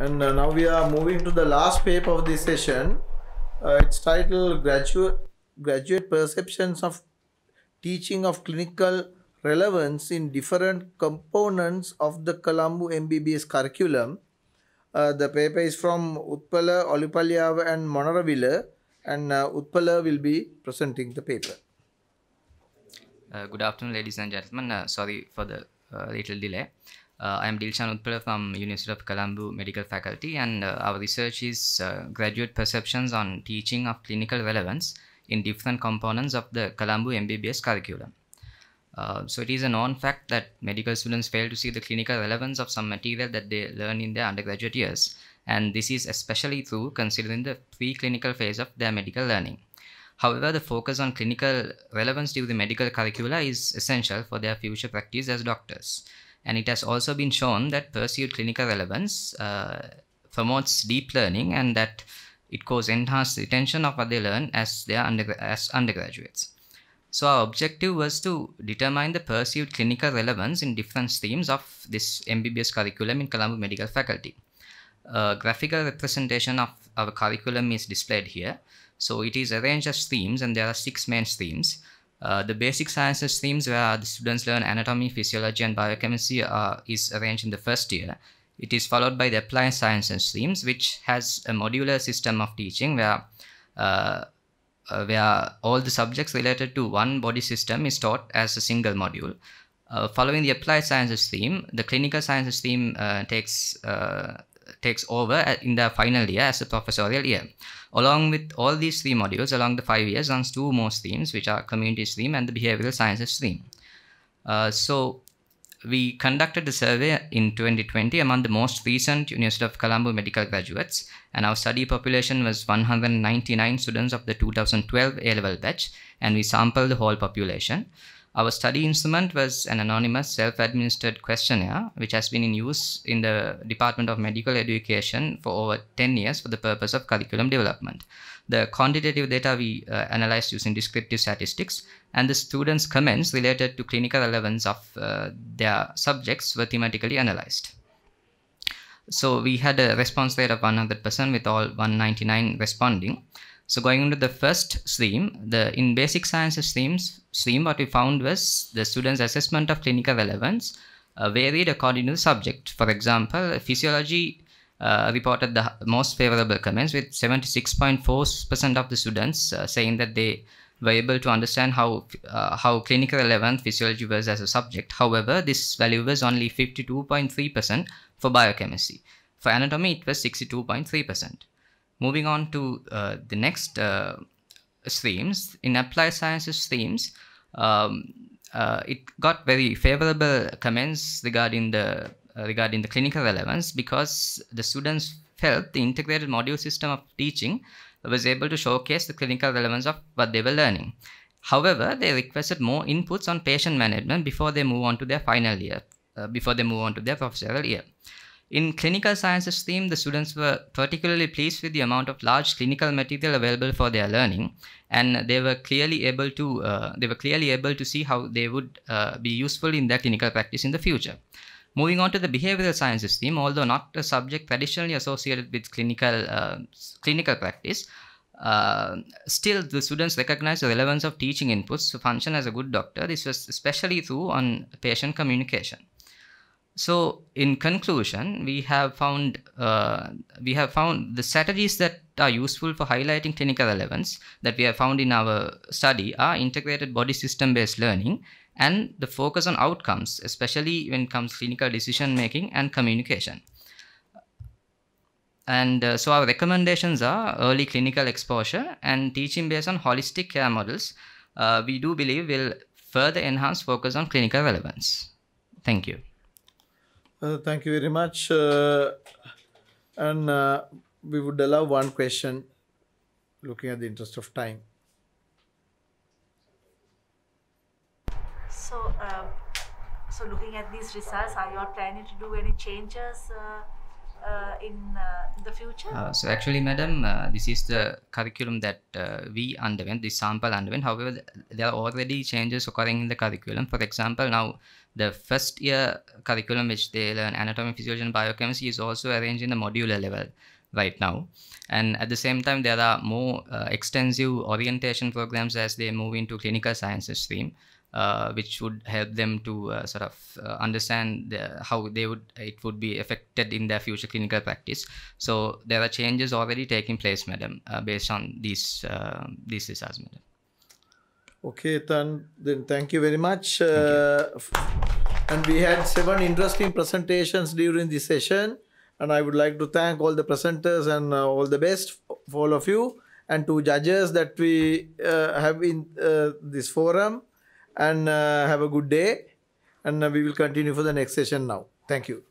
and uh, now we are moving to the last paper of this session uh, it's titled graduate graduate perceptions of teaching of clinical relevance in different components of the Colombo MBBS curriculum uh, the paper is from Utpala, Olupalya and Monaravilla and uh, Utpala will be presenting the paper. Uh, good afternoon ladies and gentlemen uh, sorry for the uh, little delay uh, I am Dilshan Utpala from University of Colombo Medical Faculty and uh, our research is uh, graduate perceptions on teaching of clinical relevance in different components of the Colombo MBBS curriculum. Uh, so it is a known fact that medical students fail to see the clinical relevance of some material that they learn in their undergraduate years and this is especially true considering the preclinical phase of their medical learning. However, the focus on clinical relevance to the medical curricula is essential for their future practice as doctors. And it has also been shown that pursued clinical relevance uh, promotes deep learning and that it causes enhanced retention of what they learn as they are as undergraduates. So our objective was to determine the perceived clinical relevance in different themes of this MBBS curriculum in Colombo Medical Faculty. A graphical representation of our curriculum is displayed here. So it is arranged as themes and there are six main themes. Uh, the basic sciences themes where the students learn anatomy, physiology, and biochemistry uh, is arranged in the first year. It is followed by the applied sciences themes, which has a modular system of teaching where uh, uh where all the subjects related to one body system is taught as a single module. Uh, following the applied sciences theme, the clinical sciences theme takes takes over in the final year as a professorial year. Along with all these three modules, along the five years, runs two more streams, which are community stream and the behavioral sciences stream. Uh, so we conducted the survey in 2020 among the most recent University of Colombo medical graduates, and our study population was 199 students of the 2012 A-level batch, and we sampled the whole population. Our study instrument was an anonymous self-administered questionnaire which has been in use in the Department of Medical Education for over 10 years for the purpose of curriculum development. The quantitative data we uh, analyzed using descriptive statistics and the students' comments related to clinical relevance of uh, their subjects were thematically analyzed. So we had a response rate of 100% with all 199 responding. So going into the first stream, the in basic sciences streams, stream what we found was the students' assessment of clinical relevance uh, varied according to the subject. For example, physiology uh, reported the most favorable comments with 76.4% of the students uh, saying that they were able to understand how uh, how clinical relevant physiology was as a subject. However, this value was only 52.3% for biochemistry. For anatomy, it was 62.3%. Moving on to uh, the next uh, streams, in applied sciences streams, um, uh, it got very favorable comments regarding the uh, regarding the clinical relevance because the students felt the integrated module system of teaching was able to showcase the clinical relevance of what they were learning. However, they requested more inputs on patient management before they move on to their final year, uh, before they move on to their professorial year. In clinical sciences theme, the students were particularly pleased with the amount of large clinical material available for their learning, and they were clearly able to uh, they were clearly able to see how they would uh, be useful in their clinical practice in the future. Moving on to the behavioral sciences theme, although not a subject traditionally associated with clinical uh, clinical practice, uh, still the students recognized the relevance of teaching inputs to function as a good doctor. This was especially true on patient communication. So in conclusion, we have found uh, we have found the strategies that are useful for highlighting clinical relevance that we have found in our study are integrated body system based learning and the focus on outcomes, especially when it comes to clinical decision making and communication. And uh, so our recommendations are early clinical exposure and teaching based on holistic care models. Uh, we do believe will further enhance focus on clinical relevance. Thank you. Uh, thank you very much. Uh, and uh, we would allow one question, looking at the interest of time. So, uh, so looking at these results, are you all planning to do any changes? Uh, uh, in uh, the future? Uh, so actually, madam, this is the curriculum that we underwent, this sample underwent. However, there are already changes occurring in the curriculum. For example, now the first year curriculum which they learn anatomy, physiology and biochemistry is also arranged in the modular level right now and at the same time there are more uh, extensive orientation programs as they move into clinical sciences stream uh, which would help them to uh, sort of uh, understand the, how they would it would be affected in their future clinical practice. So there are changes already taking place, madam, uh, based on these uh, these results, madam. Okay, then, then thank you very much. You. Uh, and we had seven interesting presentations during this session. And I would like to thank all the presenters and all the best for all of you and to judges that we have in this forum and uh, have a good day. And uh, we will continue for the next session now. Thank you.